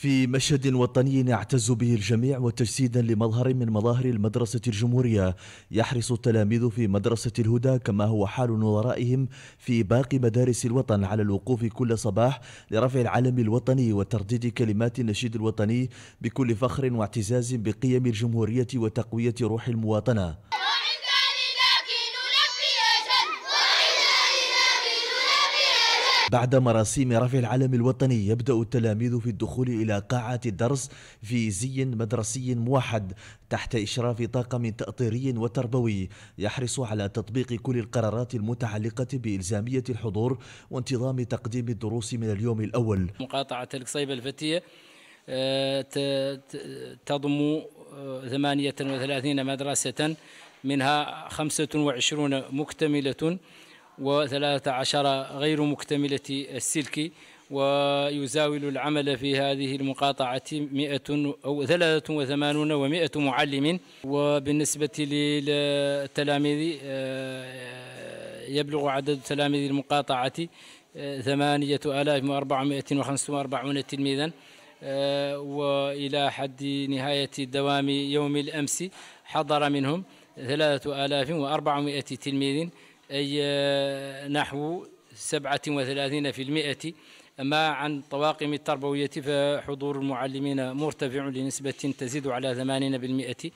في مشهد وطني يعتز به الجميع وتجسيدا لمظهر من مظاهر المدرسة الجمهورية يحرص التلاميذ في مدرسة الهدى كما هو حال نظرائهم في باقي مدارس الوطن على الوقوف كل صباح لرفع العلم الوطني وترديد كلمات النشيد الوطني بكل فخر واعتزاز بقيم الجمهورية وتقوية روح المواطنة بعد مراسيم رفع العلم الوطني يبدأ التلاميذ في الدخول إلى قاعة الدرس في زي مدرسي موحد تحت إشراف طاقم تأطيري وتربوي يحرص على تطبيق كل القرارات المتعلقة بإلزامية الحضور وانتظام تقديم الدروس من اليوم الأول مقاطعة القصيبة الفتية آه، تضم 38 آه، مدرسة منها 25 مكتملة وثلاثة عشر غير مكتملة السلك ويزاول العمل في هذه المقاطعة 100 أو 83 و100 معلم وبالنسبة للتلاميذ آه، يبلغ عدد تلاميذ المقاطعة 8445 آه، تلميذا آه، وإلى حد نهاية دوام يوم الأمس حضر منهم 3400 تلميذ أي آه، نحو 37% أما عن طواقم التربوية فحضور المعلمين مرتفع لنسبة تزيد على 80%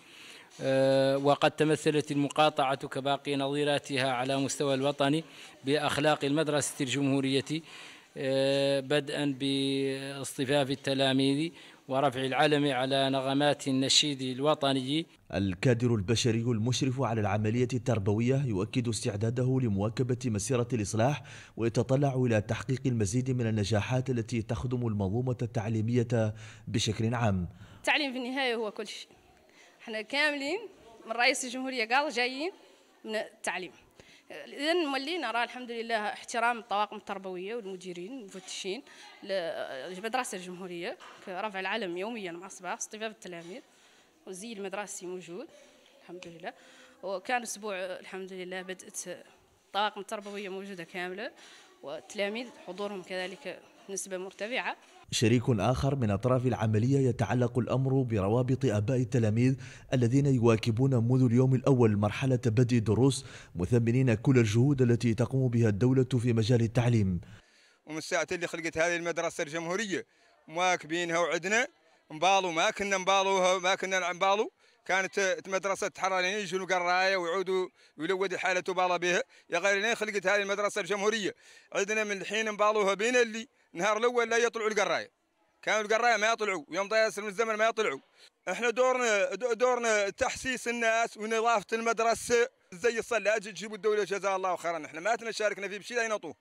آه، وقد تمثلت المقاطعة كباقي نظيراتها على مستوى الوطن بأخلاق المدرسة الجمهورية آه، بدءا باصطفاف التلاميذ ورفع العلم على نغمات النشيد الوطني الكادر البشري المشرف على العملية التربوية يؤكد استعداده لمواكبة مسيرة الإصلاح ويتطلع إلى تحقيق المزيد من النجاحات التي تخدم المنظومة التعليمية بشكل عام التعليم في النهاية هو كل شيء احنا كاملين من رئيس الجمهورية قال جايين من التعليم اذا مولي نرى الحمد لله احترام الطواقم التربويه والمديرين المفتشين مدرسه الجمهوريه رفع العلم يوميا مع الصباح اصطفاف التلاميذ والزي المدرسي موجود الحمد لله وكان اسبوع الحمد لله بدات الطواقم التربويه موجوده كامله والتلاميذ حضورهم كذلك نسبة مرتفعة شريك آخر من أطراف العملية يتعلق الأمر بروابط أباء التلاميذ الذين يواكبون منذ اليوم الأول مرحلة بدء الدروس مثمنين كل الجهود التي تقوم بها الدولة في مجال التعليم ومن الساعة اللي خلقت هذه المدرسة الجمهورية مواكبينها وعدنا مبالو ما كنا مبالوها ما كنا نبالو كانت مدرسه الحراريين يجون القراية ويعودوا ويلود الحالة بالا بها يا غير خلقت هذه المدرسه الجمهوريه عندنا من الحين مبالوها بين اللي نهار الاول لا يطلعوا القرايه كانوا القرايه ما يطلعوا يوم ضياس من الزمن ما يطلعوا احنا دورنا دورنا تحسيس الناس ونظافه المدرسه زي الصلاة تجيبوا الدولة جزاها الله خيرا احنا ما تشاركنا فيه بشيء لا ينطوه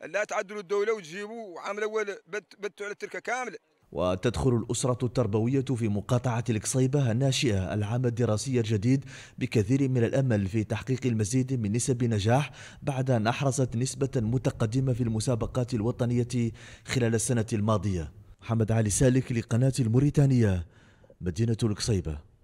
لا تعدلوا الدولة وتجيبوا عام الأول بتوا على التركة كاملة وتدخل الأسرة التربوية في مقاطعة القصيبة الناشئة العام الدراسي الجديد بكثير من الأمل في تحقيق المزيد من نسب نجاح بعد أن أحرزت نسبة متقدمة في المسابقات الوطنية خلال السنة الماضية محمد علي سالك لقناة الموريتانية مدينة القصيبة